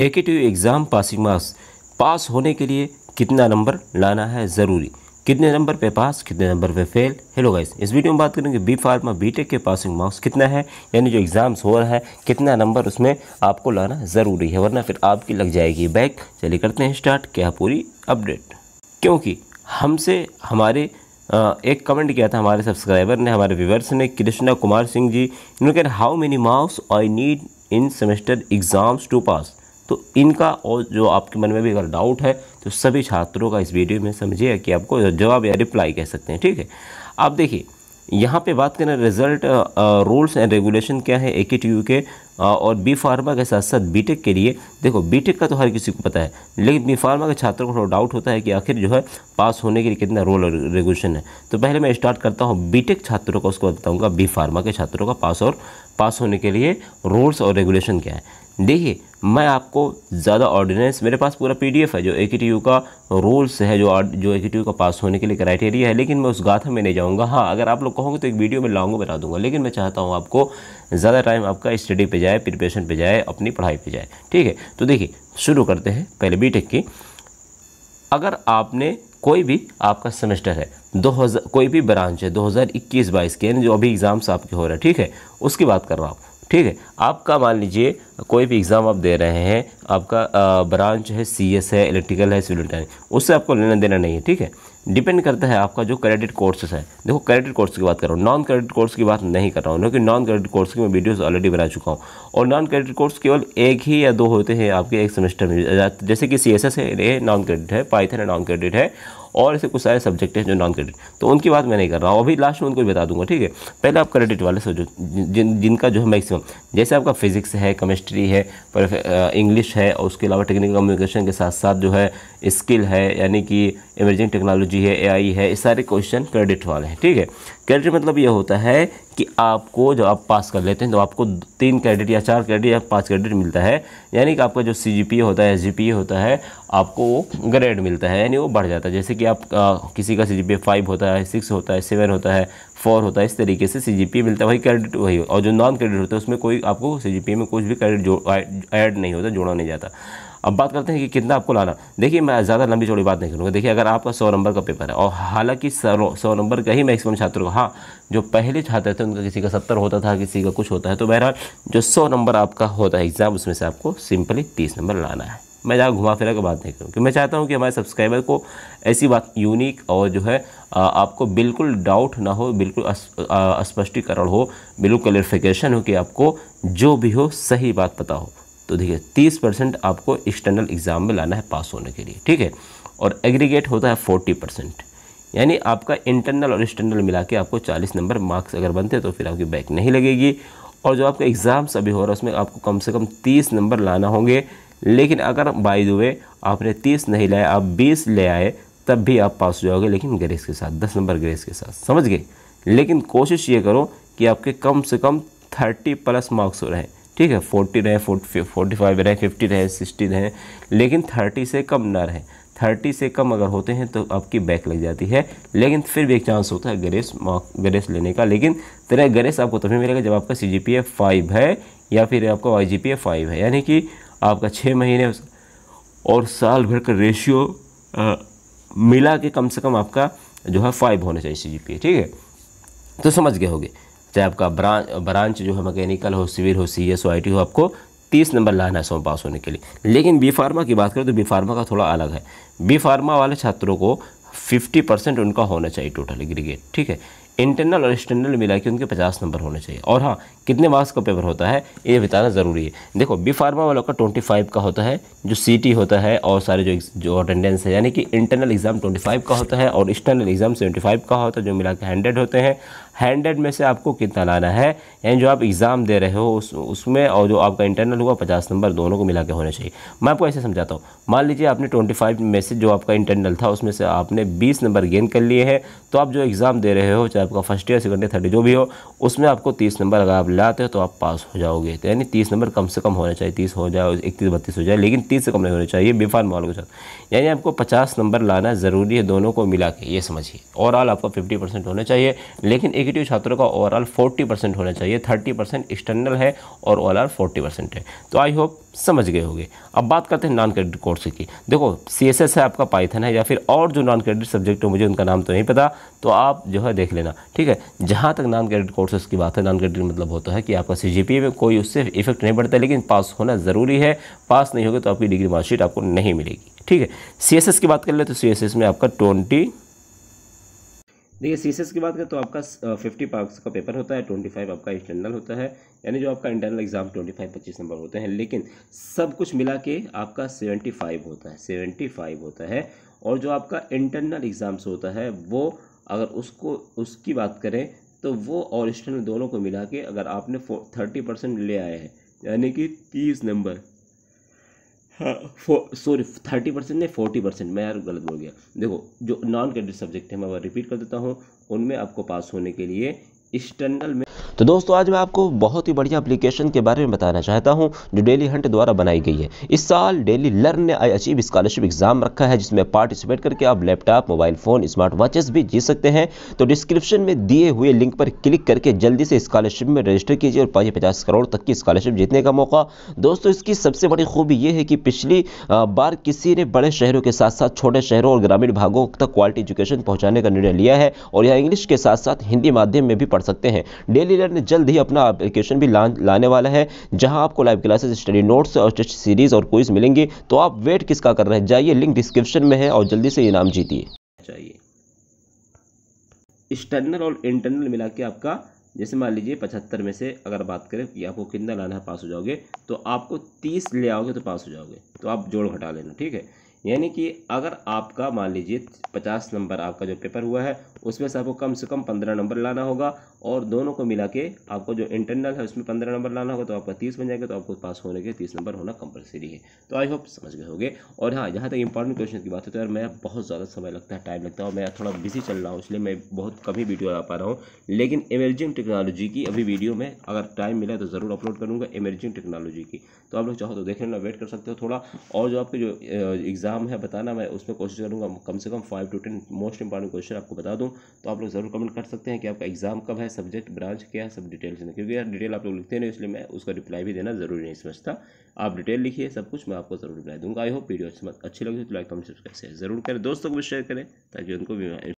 ए K T exam passing marks pass होने के लिए कितना नंबर लाना है ज़रूरी कितने नंबर पे पास कितने नंबर पे फेल हेलो गाइस इस वीडियो में बात करेंगे बी फार्मा बीटेक के पासिंग मार्क्स कितना है यानी जो एग्ज़ाम्स हो रहा है कितना नंबर उसमें आपको लाना ज़रूरी है वरना फिर आपकी लग जाएगी बैक चलिए करते हैं स्टार्ट क्या पूरी अपडेट क्योंकि हमसे हमारे एक कमेंट किया था हमारे सब्सक्राइबर ने हमारे व्यूवर्स ने कृष्णा कुमार सिंह जी इन्होंने कहा how many marks I need in semester exams to pass तो इनका और जो आपके मन में भी अगर डाउट है तो सभी छात्रों का इस वीडियो में समझिए कि आपको जवाब या रिप्लाई कह सकते हैं ठीक है आप देखिए यहाँ पे बात करें रिजल्ट रूल्स एंड रेगुलेशन क्या है ए के टी यू के आ, और बी फार्मा के साथ साथ बी टेक के लिए देखो बी टेक का तो हर किसी को पता है लेकिन बी फार्मा के छात्रों को थोड़ा डाउट होता है कि आखिर जो है पास होने के लिए कितना रोल और रेगुलेशन है तो पहले मैं स्टार्ट करता हूँ बी टेक छात्रों का उसको बताऊँगा बी फार्मा के छात्रों का पास और पास होने के लिए रूल्स और रेगुलेशन क्या है देखिए मैं आपको ज़्यादा ऑर्डिनेंस मेरे पास पूरा पीडीएफ है जो ए का रूल्स है जो जो ए का पास होने के लिए क्राइटेरिया है लेकिन मैं उस गाथा में नहीं जाऊँगा हाँ अगर आप लोग कहोगे तो एक वीडियो में लाऊंगा बना दूँगा लेकिन मैं चाहता हूँ आपको ज़्यादा टाइम आपका स्टडी पे जाए प्रिपरेशन पे जाए अपनी पढ़ाई पर जाए ठीक है तो देखिए शुरू करते हैं पहले बी की अगर आपने कोई भी आपका सेमेस्टर है 2000 कोई भी ब्रांच है 2021-22 के जो अभी एग्ज़ाम्स आपके हो रहे हैं ठीक है उसकी बात कर रहा हूँ ठीक है आपका मान लीजिए कोई भी एग्ज़ाम आप दे रहे हैं आपका ब्रांच है सीएस है इलेक्ट्रिकल है सिविल इंजीनियरिंग उससे आपको लेना देना नहीं है ठीक है डिपेंड करता है आपका जो क्रेडिट कोर्सेस है देखो क्रेडिट कोर्स की बात कर रहा हूँ नॉन क्रेडिट कोर्स की बात नहीं कर रहा हूँ क्योंकि नॉन क्रेडिट कोर्स की मैं वीडियोस ऑलरेडी बना चुका हूँ और नॉन क्रेडिट कोर्स केवल एक ही या दो होते हैं आपके एक सेमेस्टर में जैसे कि सी एस एस है नॉन क्रेडिट है पाइथन है नॉन क्रेडिट है और ऐसे कुछ सारे सब्जेक्ट हैं जो नॉन क्रेडिट तो उनकी बात मैं नहीं कर रहा हूँ अभी लास्ट में उनको बता दूंगा ठीक है पहले आप क्रेडिट वाले सोचो जिन जिनका जो है मैक्सिमम जैसे आपका फिजिक्स है केमिस्ट्री है पर इंग्लिश है और उसके अलावा टेक्निकल कम्युनिकेशन के साथ साथ जो है स्किल है यानी कि इमर्जिंग टेक्नोलॉजी टेक्नोलॉजी है एआई है ये सारे क्वेश्चन क्रेडिट वाले हैं ठीक है क्रेडिट मतलब ये होता है कि आपको जब आप पास कर लेते हैं तो आपको तीन क्रेडिट या चार क्रेडिट या पाँच क्रेडिट मिलता है यानी कि आपका जो सी होता है एस होता है आपको वो ग्रेड मिलता है यानी वो बढ़ जाता है जैसे कि आप आ, किसी का सी जी फाइव होता है सिक्स होता है सेवन होता है फोर होता है इस तरीके से सी मिलता है वही क्रेडिट वही और जो नॉन क्रेडिट होता है उसमें कोई आपको सी में कुछ भी क्रेडिट जो ऐड नहीं होता जोड़ा नहीं जाता अब बात करते हैं कि कितना आपको लाना देखिए मैं ज़्यादा लंबी चौड़ी बात नहीं करूँगा देखिए अगर आपका सौ नंबर का पेपर है और हालांकि सौ नंबर का ही मैक्सिमम छात्रों को हाँ जो पहले छात्र थे उनका किसी का सत्तर होता था किसी का कुछ होता है तो बहरहाल जो सौ नंबर आपका होता है एग्ज़ाम उसमें से आपको सिंपली तीस नंबर लाना है मैं ज़्यादा घुमा फिरा के बात नहीं करूँ क्योंकि मैं चाहता हूँ कि हमारे सब्सक्राइबर को ऐसी बात यूनिक और जो है आपको बिल्कुल डाउट ना हो बिल्कुल स्पष्टीकरण हो बिल्कुल क्लियरिफिकेशन हो कि आपको जो भी हो सही बात पता हो तो देखिए तीस परसेंट आपको एक्सटर्नल एग्ज़ाम में लाना है पास होने के लिए ठीक है और एग्रीगेट होता है फोर्टी परसेंट यानी आपका इंटरनल और एक्सटर्नल मिला के आपको चालीस नंबर मार्क्स अगर बनते हैं तो फिर आपकी बैक नहीं लगेगी और जो आपका एग्ज़ाम्स अभी हो रहा है उसमें आपको कम से कम तीस नंबर लाना होंगे लेकिन अगर बाई दुवे आपने तीस नहीं लाया आप बीस ले आए तब भी आप पास हो जाओगे लेकिन ग्रेस के साथ दस नंबर ग्रेस के साथ समझ गए लेकिन कोशिश ये करो कि आपके कम से कम थर्टी प्लस मार्क्स हो रहे हैं ठीक है फोर्टी रहे फोर्टी फोर्टी फाइव रहे फिफ्टी रहे सिक्सटी रहे लेकिन थर्टी से कम ना रहे थर्टी से कम अगर होते हैं तो आपकी बैक लग जाती है लेकिन फिर भी एक चांस होता है ग्रेस ग्रेस लेने का लेकिन तेरा ग्रेस आपको तभी मिलेगा जब आपका सी जी पी ए फाइव है या फिर आपका Y G P A five है यानी कि आपका छः महीने और साल भर का रेशियो मिला के कम से कम आपका जो है फाइव होना चाहिए सी जी पी ठीक है तो समझ गए होगे चाहे आपका ब्रांच ब्रांच जो है मैकेनिकल हो सिविल हो सी एस हो आई टी हो आपको तीस नंबर लाना है सौ पास होने के लिए लेकिन बी फार्मा की बात करें तो बी फार्मा का थोड़ा अलग है बी फार्मा वाले छात्रों को फिफ्टी परसेंट उनका होना चाहिए टोटल एग्रीगेट ठीक है इंटरनल और एक्सटर्नल मिला के उनके पचास नंबर होने चाहिए और हाँ कितने मार्क्स का पेपर होता है ये बताना ज़रूरी है देखो बी फार्मा वालों का ट्वेंटी फाइव का होता है जो सी होता है और सारे जो जो अटेंडेंस है यानी कि इंटरनल एग्ज़ाम ट्वेंटी फाइव का होता है और एक्सटर्नल एग्ज़ाम सेवेंटी फाइव का होता है जो मिला के हंड्रेड होते हैं हंड्रेड में से आपको कितना लाना है यानी जो आप एग्ज़ाम दे रहे हो उस उसमें और जो आपका इंटरनल हुआ पचास नंबर दोनों को मिला के होना चाहिए मैं आपको ऐसे समझाता हूँ मान लीजिए आपने ट्वेंटी फाइव में से जो आपका इंटरनल था उसमें से आपने बीस नंबर गेन कर लिए हैं तो आप जो एग्ज़ाम दे रहे हो चाहे आपका first year second year third जो भी हो उसमें आपको तीस नंबर अगर आप लाते हो तो आप पास हो जाओगे तो यानी तीस नंबर कम से कम होना चाहिए तीस हो जाए इकतीस बत्तीस हो जाए लेकिन तीस से कम नहीं होना चाहिए बेफान मॉल के साथ यानी आपको पचास नंबर लाना ज़रूरी है दोनों को मिला के ये समझिए ओवरऑल आपका फिफ्टी परसेंट होना चाहिए लेकिन एक नेगेटिव छात्रों का ओवरऑल 40 परसेंट होना चाहिए 30 परसेंट एक्सटर्नल है और ओवरऑल 40 परसेंट है तो आई होप समझ गए होंगे अब बात करते हैं नॉन क्रेडिट कोर्स की देखो सी एस एस है आपका पाइथन है या फिर और जो नॉन क्रेडिट सब्जेक्ट हो मुझे उनका नाम तो नहीं पता तो आप जो है देख लेना ठीक है जहाँ तक नॉन क्रेडिट कोर्सेज की बात है नॉन क्रेडिट मतलब होता है कि आपका सी जी पी में कोई उससे इफेक्ट नहीं पड़ता लेकिन पास होना ज़रूरी है पास नहीं होगा तो आपकी डिग्री मार्कशीट आपको नहीं मिलेगी ठीक है सी एस एस की बात कर ले तो सी एस एस में आपका ट्वेंटी देखिए सी की बात करें तो आपका फिफ्टी मार्क्स का पेपर होता है ट्वेंटी फाइव आपका इंटरनल होता है यानी जो आपका इंटरनल एग्जाम ट्वेंटी फाइव पच्चीस नंबर होते हैं लेकिन सब कुछ मिला के आपका सेवेंटी फाइव होता है सेवेंटी फाइव होता है और जो आपका इंटरनल एग्ज़ाम्स होता है वो अगर उसको उसकी बात करें तो वो और एक्सटर्नल दोनों को मिला के अगर आपने थर्टी परसेंट ले आए हैं यानी कि तीस नंबर सॉरी थर्टी परसेंट नहीं फोर्टी परसेंट मैं यार गलत बोल गया देखो जो नॉन क्रेडिट सब्जेक्ट है मैं रिपीट कर देता हूँ उनमें आपको पास होने के लिए एक्सटर्नल में तो दोस्तों आज मैं आपको बहुत ही बढ़िया एप्लीकेशन के बारे में बताना चाहता हूँ जो डेली हंट द्वारा बनाई गई है इस साल डेली लर्न ने आई अचीव स्कॉलरशिप एग्जाम रखा है जिसमें पार्टिसिपेट करके आप laptop mobile phone smart watches भी जीत सकते हैं तो डिस्क्रिप्शन में दिए हुए लिंक पर क्लिक करके जल्दी से स्कॉलरशिप में रजिस्टर कीजिए और पाँच पचास करोड़ तक की स्कॉलरशिप जीतने का मौका दोस्तों इसकी सबसे बड़ी खूबी यह है कि पिछली बार किसी ने बड़े शहरों के साथ साथ छोटे शहरों और ग्रामीण भागों तक क्वालिटी एजुकेशन पहुंचाने का निर्णय लिया है और यह इंग्लिश के साथ साथ हिंदी माध्यम में भी पढ़ सकते हैं डेली ने जल्द ही अपना एप्लीकेशन भी लाने वाला है जहां आपको लाइव क्लासेस स्टडी नोट्स और टेस्ट सीरीज और क्विज मिलेंगे तो आप वेट किसका कर रहे हैं जाइए लिंक डिस्क्रिप्शन में है और जल्दी से इनाम जीतिए चाहिए एक्सटर्नल और इंटरनल मिला के आपका जैसे मान लीजिए पचहत्तर में से अगर बात करें कि आपको कितना लाना है पास हो जाओगे तो आपको तीस ले आओगे तो पास हो जाओगे तो आप जोड़ घटा लेना ठीक है यानी कि अगर आपका मान लीजिए पचास नंबर आपका जो पेपर हुआ है उसमें से आपको कम से कम पंद्रह नंबर लाना होगा और दोनों को मिला के आपको जो इंटरनल है उसमें पंद्रह नंबर लाना होगा तो आपका तीस बन जाएगा तो आपको पास होने के तीस नंबर होना कंपलसरी है तो आई होप समझ गए होंगे और हाँ जहाँ तक इंपॉर्टेंट क्वेश्चन की बात है तो यार मैं बहुत ज़्यादा समय लगता है टाइम लगता है और मैं थोड़ा बिजी चल रहा हूँ इसलिए मैं बहुत कम ही वीडियो आ पा रहा हूँ लेकिन इमर्जिंग टेक्नोलॉजी की अभी वीडियो में अगर टाइम मिला तो ज़रूर अपलोड करूँगा इमर्जिंग टेक्नोलॉजी की तो आप लोग चाहो तो देख लेना वेट कर सकते हो थोड़ा और जो आपके जो एग्ज़ाम है बताना मैं उसमें कोशिश करूँगा कम से कम five to ten most important question आपको बता दूँ तो आप लोग ज़रूर कमेंट कर सकते हैं कि आपका एग्ज़ाम कब है है सब्जेक्ट ब्रांच क्या है सब डिटेल में क्योंकि यार डिटेल आप लोग लिखते नहीं इसलिए मैं उसका रिप्लाई भी देना जरूरी नहीं समझता आप डिटेल लिखिए सब कुछ मैं आपको जरूर रिप्लाई दूंगा आई होप वीडियो अच्छी लगी तो लाइक कमेंट सब्सक्राइब से जरूर करें दोस्तों को भी शेयर करें ताकि उनको भी